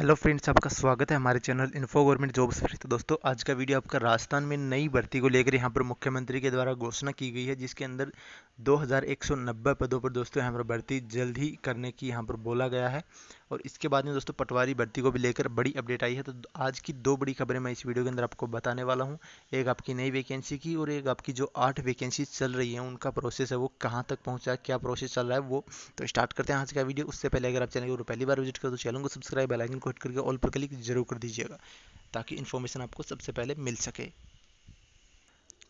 hello friends आपका स्वागत है हमारे चैनल इन्फो गवर्नमेंट जॉब्स फिर तो दोस्तों आज का वीडियो आपका राजस्थान में नई भर्ती को लेकर यहाँ पर मुख्यमंत्री के द्वारा घोषणा की गई है जिसके अंदर 2190 पदों पर दोस्तों यहाँ पर भर्ती जल्द ही करने की यहाँ पर बोला गया है और इसके बाद में दोस्तों पटवारी भर्ती को भी लेकर बड़ी अपडेट आई है तो आज की दो बड़ी खबरें मैं इस वीडियो के अंदर आपको बताने वाला हूँ एक आपकी नई वैकेंसी की और एक आपकी जो आठ वैकेंसी चल रही है उनका प्रोसेस है वो कहाँ तक पहुँचा क्या प्रोसेस चल रहा है वो तो स्टार्ट करते हैं आज का वीडियो उससे पहले अगर आप चैनल को पहली बार विजिट करो तो चैनल को सब्सक्राइब बेलाइकन को हट करके ऑल पर क्लिक जरूर कर दीजिएगा ताकि इन्फॉर्मेशन आपको सबसे पहले मिल सके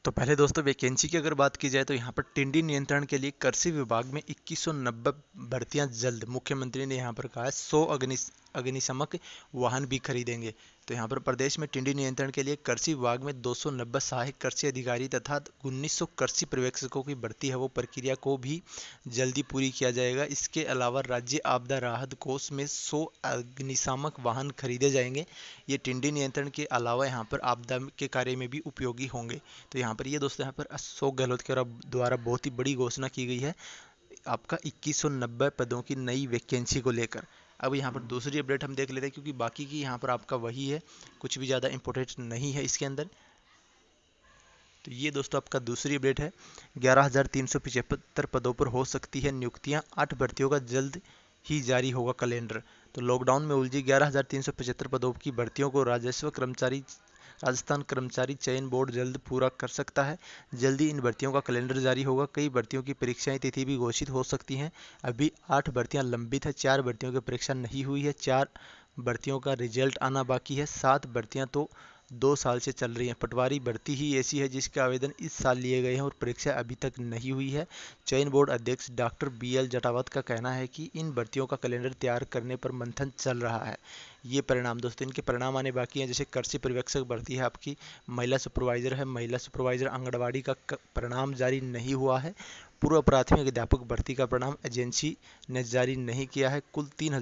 तो पहले दोस्तों वैकेंसी की अगर बात की जाए तो यहाँ पर टिंडी नियंत्रण के लिए कृषि विभाग में 2190 भर्तियां जल्द मुख्यमंत्री ने यहाँ पर कहा है सौ अग्नि अग्निशमक वाहन भी खरीदेंगे तो यहाँ पर प्रदेश में टिंडी नियंत्रण के लिए कृषि विभाग में 290 सहायक कृषि अधिकारी तथा 1900 कृषि पर्यवेक्षकों की भर्ती है वो प्रक्रिया को भी जल्दी पूरी किया जाएगा इसके अलावा राज्य आपदा राहत कोष में 100 अग्निशामक वाहन खरीदे जाएंगे ये टिंडी नियंत्रण के अलावा यहाँ पर आपदा के कार्य में भी उपयोगी होंगे तो यहाँ पर ये दोस्तों यहाँ पर अशोक गहलोत के द्वारा बहुत ही बड़ी घोषणा की गई है आपका इक्कीस पदों की नई वैकेंसी को लेकर अब यहाँ पर दूसरी अपडेट हम देख लेते हैं क्योंकि बाकी की यहाँ पर आपका वही है कुछ भी ज़्यादा इम्पोर्टेंट नहीं है इसके अंदर तो ये दोस्तों आपका दूसरी अपडेट है ग्यारह पदों पर हो सकती है नियुक्तियाँ आठ भर्तियों का जल्द ही जारी होगा कैलेंडर तो लॉकडाउन में उलझी ग्यारह पदों की भर्तियों को राजस्व कर्मचारी राजस्थान कर्मचारी चयन बोर्ड जल्द पूरा कर सकता है जल्दी इन भर्तियों का कैलेंडर जारी होगा कई भर्तियों की परीक्षाएं तिथि भी घोषित हो सकती हैं अभी आठ भर्तियां लंबित है चार भर्तियों की परीक्षा नहीं हुई है चार भर्तियों का रिजल्ट आना बाकी है सात भर्तियां तो दो साल से चल रही है पटवारी भर्ती ही ऐसी है जिसके आवेदन इस साल लिए गए हैं और परीक्षा अभी तक नहीं हुई है चयन बोर्ड अध्यक्ष डॉक्टर बी एल जटावत का कहना है कि इन भर्तियों का कैलेंडर तैयार करने पर मंथन चल रहा है ये परिणाम दोस्तों इनके परिणाम आने बाकी हैं जैसे कृषि पर्यवेक्षक भर्ती है आपकी महिला सुपरवाइजर है महिला सुपरवाइजर आंगनबाड़ी का परिणाम जारी नहीं हुआ है पूर्व प्राथमिक अध्यापक भर्ती का परिणाम एजेंसी ने जारी नहीं किया है कुल तीन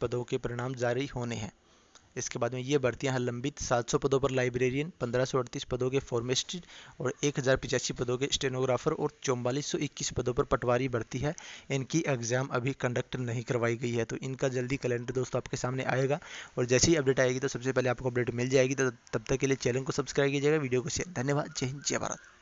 पदों के परिणाम जारी होने हैं इसके बाद में ये भर्तियाँ हैं लंबित 700 पदों पर लाइब्रेरियन अड़तीस पदों के फॉर्मेस्टिड और एक पदों के स्टेनोग्राफर और चौवालीस पदों पर पटवारी भर्ती है इनकी एग्ज़ाम अभी कंडक्ट नहीं करवाई गई है तो इनका जल्दी कैलेंडर दोस्तों आपके सामने आएगा और जैसे ही अपडेट आएगी तो सबसे पहले आपको अपडेट मिल जाएगी तो तब तक के लिए चैनल को सब्सक्राइब कीजिएगा वीडियो को शेयर धन्यवाद जय हिंद जय भारत